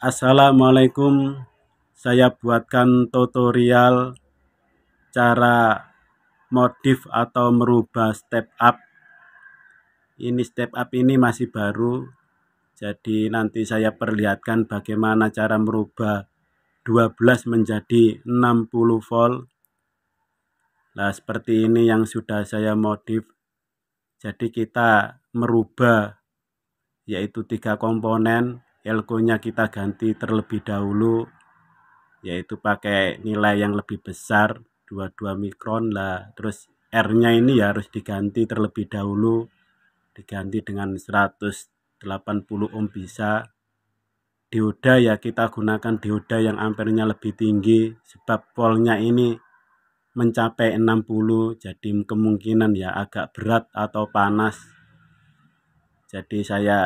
Assalamualaikum saya buatkan tutorial cara modif atau merubah step up ini step up ini masih baru jadi nanti saya perlihatkan bagaimana cara merubah 12 menjadi 60 volt nah seperti ini yang sudah saya modif jadi kita merubah yaitu tiga komponen Elkonya kita ganti terlebih dahulu yaitu pakai nilai yang lebih besar 22 mikron lah terus R-nya ini ya harus diganti terlebih dahulu diganti dengan 180 ohm bisa dioda ya kita gunakan dioda yang ampernya lebih tinggi sebab voltnya ini mencapai 60 jadi kemungkinan ya agak berat atau panas jadi saya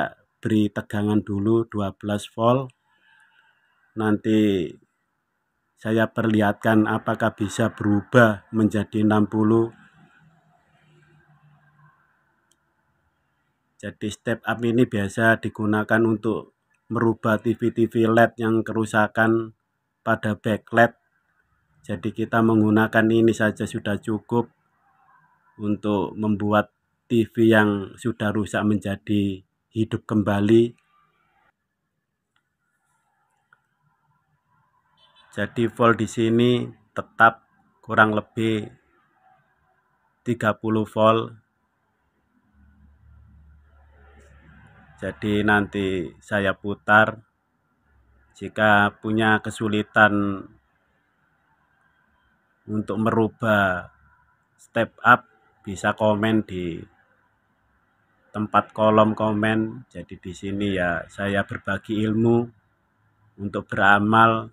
beri tegangan dulu 12 volt nanti saya perlihatkan apakah bisa berubah menjadi 60 jadi step up ini biasa digunakan untuk merubah TV-TV LED yang kerusakan pada backlight jadi kita menggunakan ini saja sudah cukup untuk membuat TV yang sudah rusak menjadi hidup kembali. Jadi volt di sini tetap kurang lebih 30 volt. Jadi nanti saya putar jika punya kesulitan untuk merubah step up bisa komen di tempat kolom komen. Jadi di sini ya saya berbagi ilmu untuk beramal.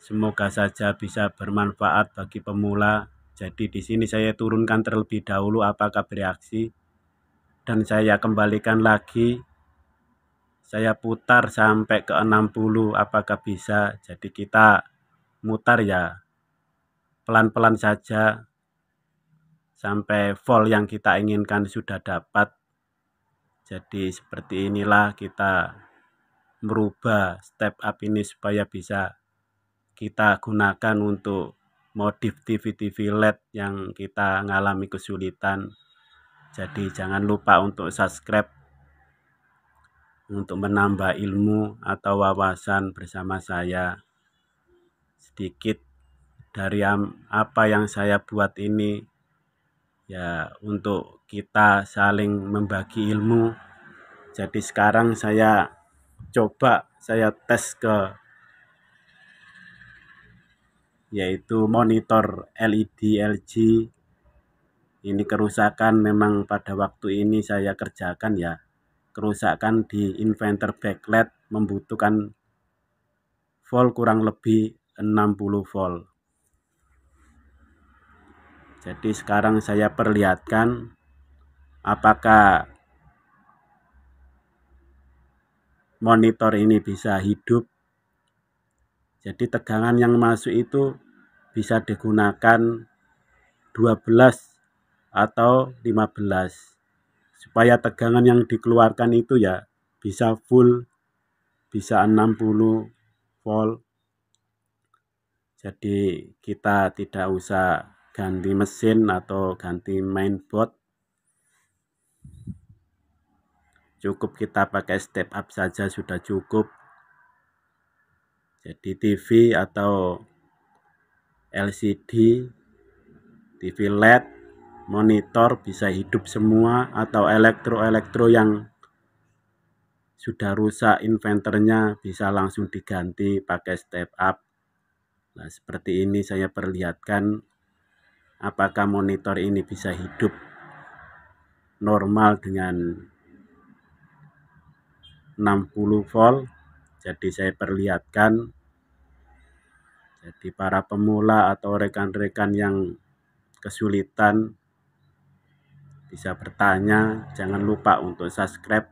Semoga saja bisa bermanfaat bagi pemula. Jadi di sini saya turunkan terlebih dahulu apakah bereaksi dan saya kembalikan lagi saya putar sampai ke 60 apakah bisa jadi kita mutar ya pelan-pelan saja sampai vol yang kita inginkan sudah dapat jadi seperti inilah kita merubah step up ini supaya bisa kita gunakan untuk modif TV-TV LED yang kita mengalami kesulitan. Jadi jangan lupa untuk subscribe untuk menambah ilmu atau wawasan bersama saya. Sedikit dari apa yang saya buat ini ya untuk kita saling membagi ilmu jadi sekarang saya coba saya tes ke yaitu monitor LED LG ini kerusakan memang pada waktu ini saya kerjakan ya kerusakan di inverter backlight membutuhkan volt kurang lebih 60 volt jadi sekarang saya perlihatkan apakah monitor ini bisa hidup. Jadi tegangan yang masuk itu bisa digunakan 12 atau 15 supaya tegangan yang dikeluarkan itu ya bisa full bisa 60 volt jadi kita tidak usah ganti mesin atau ganti mainboard cukup kita pakai step up saja sudah cukup jadi TV atau LCD TV LED monitor bisa hidup semua atau elektro-elektro yang sudah rusak inventernya bisa langsung diganti pakai step up nah seperti ini saya perlihatkan apakah monitor ini bisa hidup normal dengan 60 volt jadi saya perlihatkan jadi para pemula atau rekan-rekan yang kesulitan bisa bertanya jangan lupa untuk subscribe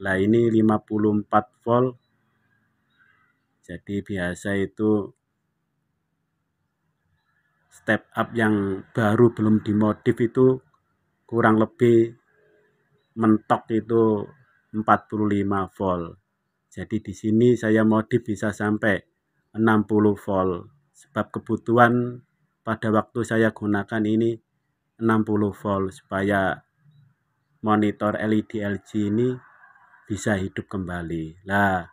lah ini 54 volt jadi biasa itu step up yang baru belum dimodif itu kurang lebih mentok itu 45 volt. Jadi di sini saya modif bisa sampai 60 volt sebab kebutuhan pada waktu saya gunakan ini 60 volt supaya monitor LED LG ini bisa hidup kembali. Lah,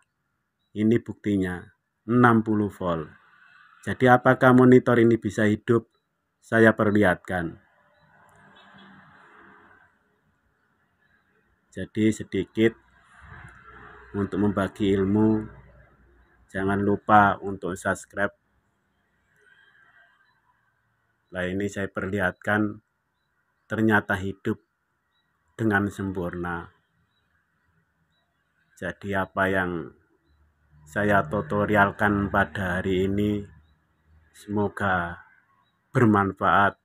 ini buktinya 60 volt. Jadi apakah monitor ini bisa hidup? Saya perlihatkan. Jadi sedikit untuk membagi ilmu, jangan lupa untuk subscribe. Nah ini saya perlihatkan ternyata hidup dengan sempurna. Jadi apa yang saya tutorialkan pada hari ini Semoga bermanfaat